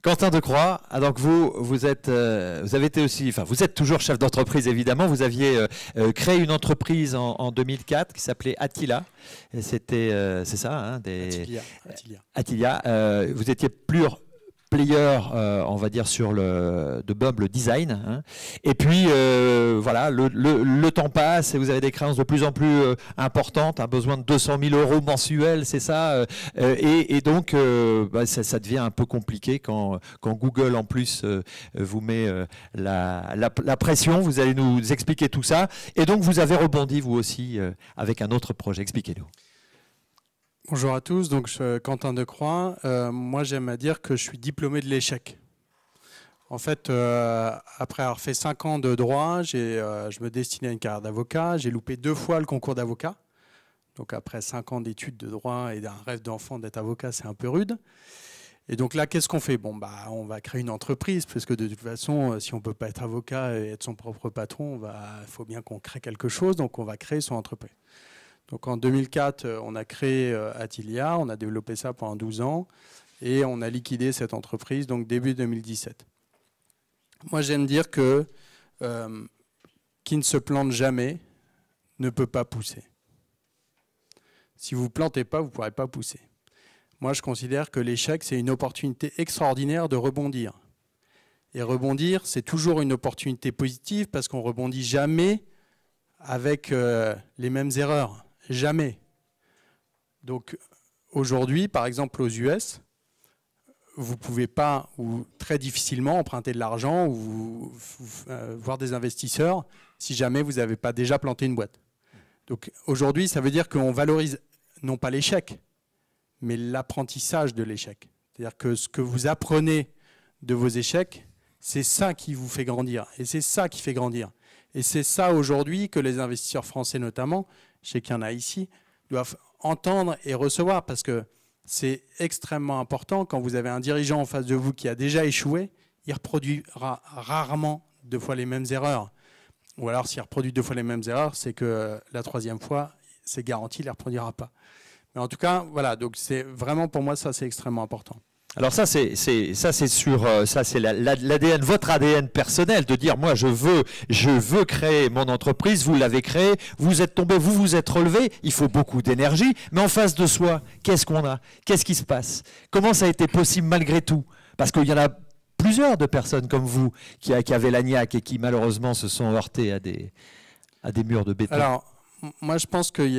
Quentin Decroix, ah, donc vous, vous êtes, euh, vous avez été aussi, enfin vous êtes toujours chef d'entreprise évidemment. Vous aviez euh, euh, créé une entreprise en, 2004 qui s'appelait Attila. C'était, c'est ça, hein, des... Attilia. vous étiez plus player, euh, on va dire, sur le, de le Design. Hein. Et puis, euh, voilà, le, le, le, temps passe et vous avez des créances de plus en plus euh, importantes, un besoin de 200 000 euros mensuels, c'est ça. Et, donc, bah, ça, devient un peu compliqué quand, quand Google, en plus, vous met la, la, la, pression. Vous allez nous expliquer tout ça. Et donc, vous avez rebondi, vous aussi, avec un autre projet. Expliquez-nous. Bonjour à tous, donc je, euh, Quentin Decroix. croix euh, moi j'aime à dire que je suis diplômé de l'échec. En fait, euh, après avoir fait 5 ans de droit, je me destinais à une carrière d'avocat. J'ai loupé deux fois le concours d'avocat. Donc après 5 ans d'études de droit et d'un rêve d'enfant d'être avocat, c'est un peu rude. Et donc là, qu'est-ce qu'on fait Bon, bah, on va créer une entreprise, parce que de toute façon, si on ne peut pas être avocat et être son propre patron, il bah, faut bien qu'on crée quelque chose, donc on va créer son entreprise. Donc en 2004, euh, on a créé euh, Atilia, on a développé ça pendant 12 ans et on a liquidé cette entreprise donc début 2017. Moi, j'aime dire que euh, qui ne se plante jamais ne peut pas pousser. Si vous ne plantez pas, vous ne pourrez pas pousser. Moi, je considère que l'échec, c'est une opportunité extraordinaire de rebondir. Et rebondir, c'est toujours une opportunité positive parce qu'on rebondit jamais avec les mêmes erreurs jamais. Donc aujourd'hui, par exemple aux US, vous ne pouvez pas ou très difficilement emprunter de l'argent ou euh, voir des investisseurs si jamais vous n'avez pas déjà planté une boîte. Donc aujourd'hui, ça veut dire qu'on valorise non pas l'échec, mais l'apprentissage de l'échec. C'est-à-dire que ce que vous apprenez de vos échecs, c'est ça qui vous fait grandir. Et c'est ça qui fait grandir. Et c'est ça aujourd'hui que les investisseurs français notamment, je sais qu'il y en a ici, doivent entendre et recevoir parce que c'est extrêmement important quand vous avez un dirigeant en face de vous qui a déjà échoué, il reproduira rarement deux fois les mêmes erreurs. Ou alors s'il reproduit deux fois les mêmes erreurs, c'est que la troisième fois, c'est garanti, il ne les reproduira pas. Mais en tout cas, voilà, donc c'est vraiment pour moi ça c'est extrêmement important. Alors ça c'est ça c'est sur euh, ça c'est l'ADN votre ADN personnel de dire moi je veux je veux créer mon entreprise vous l'avez créé vous êtes tombé vous vous êtes relevé il faut beaucoup d'énergie mais en face de soi qu'est-ce qu'on a qu'est-ce qui se passe comment ça a été possible malgré tout parce qu'il y en a plusieurs de personnes comme vous qui, qui avaient l'agnac et qui malheureusement se sont heurtées à des à des murs de béton. Alors moi je pense qu'il y,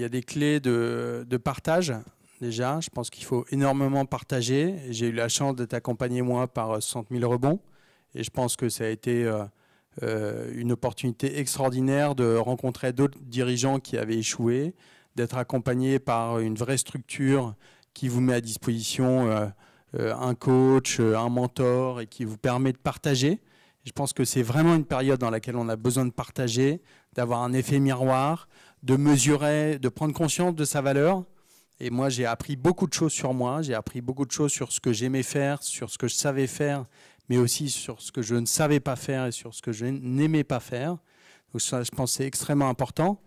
y a, des clés de partage déjà. Je pense qu'il faut énormément partager. J'ai eu la chance d'être accompagné, moi, par 100 euh, 000 rebonds. Et je pense que ça a été euh, euh, une opportunité extraordinaire de rencontrer d'autres dirigeants qui avaient échoué, d'être accompagné par une vraie structure qui vous met à disposition un coach, un mentor et qui vous permet de partager. Je pense que c'est vraiment une période dans laquelle on a besoin de partager, d'avoir un effet miroir, de mesurer, de prendre conscience de sa valeur, et moi, j'ai appris beaucoup de choses sur moi, j'ai appris beaucoup de choses sur ce que j'aimais faire, sur ce que je savais faire, mais aussi sur ce que je ne savais pas faire et sur ce que je n'aimais pas faire. Donc ça, je pense, c'est extrêmement important.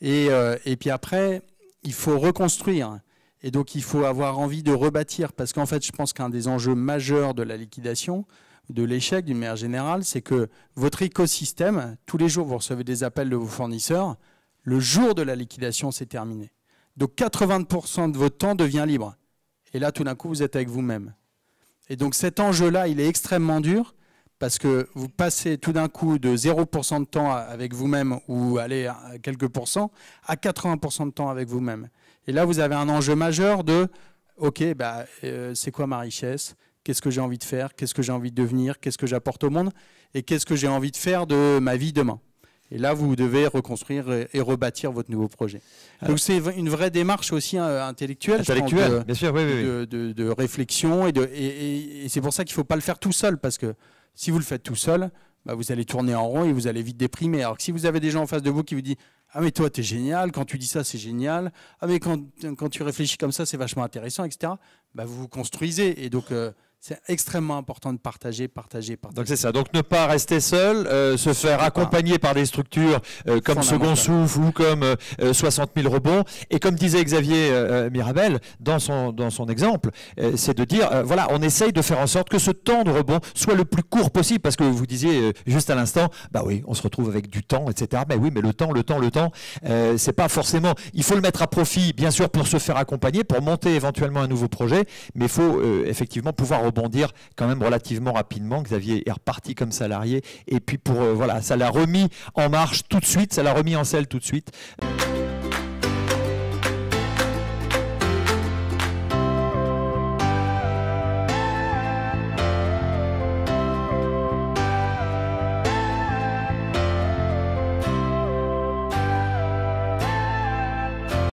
Et, euh, et, puis après, il faut reconstruire. Et donc, il faut avoir envie de rebâtir, parce qu'en fait, je pense qu'un des enjeux majeurs de la liquidation, de l'échec d'une manière générale, c'est que votre écosystème, tous les jours, vous recevez des appels de vos fournisseurs, le jour de la liquidation, c'est terminé. Donc 80% de votre temps devient libre. Et là, tout d'un coup, vous êtes avec vous-même. Et donc cet enjeu-là, il est extrêmement dur parce que vous passez tout d'un coup de 0% de temps avec vous-même ou allez à quelques pourcents à 80% de temps avec vous-même. Et là, vous avez un enjeu majeur de OK, bah, euh, c'est quoi ma richesse Qu'est-ce que j'ai envie de faire Qu'est-ce que j'ai envie de devenir Qu'est-ce que j'apporte au monde Et qu'est-ce que j'ai envie de faire de ma vie demain et là, vous devez reconstruire et, rebâtir votre nouveau projet. Donc c'est une vraie démarche aussi intellectuelle, hein, intellectuelle je de, bien sûr, oui, oui, de, réflexion. Et, c'est pour ça qu'il ne faut pas le faire tout seul, parce que si vous le faites tout seul, bah, vous allez tourner en rond et vous allez vite déprimer. Alors que si vous avez des gens en face de vous qui vous disent ah mais toi tu es génial, quand tu dis ça c'est génial, ah mais quand, quand, tu réfléchis comme ça c'est vachement intéressant, etc. Bah, vous vous construisez et donc euh, c'est extrêmement important de partager, partager, partager. Donc c'est ça. Donc ne pas rester seul, euh, se faire accompagner par des structures euh, comme Second Souffle ou comme euh, 60 euh, 000 rebonds. Et comme disait Xavier Mirabel dans son, dans son exemple, c'est de dire, voilà, on essaye de faire en sorte que ce temps de rebond soit le plus court possible. Parce que vous disiez juste à l'instant, bah oui, on se retrouve avec du temps, etc. Mais oui, mais le temps, le temps, le temps, c'est pas forcément... Il faut le mettre à profit, bien sûr, pour se faire accompagner, pour monter éventuellement un nouveau projet, mais il faut effectivement pouvoir rebondir quand même relativement rapidement. Xavier est reparti comme salarié. Et puis pour euh, voilà, ça l'a remis en marche tout de suite, ça l'a remis en selle tout de suite.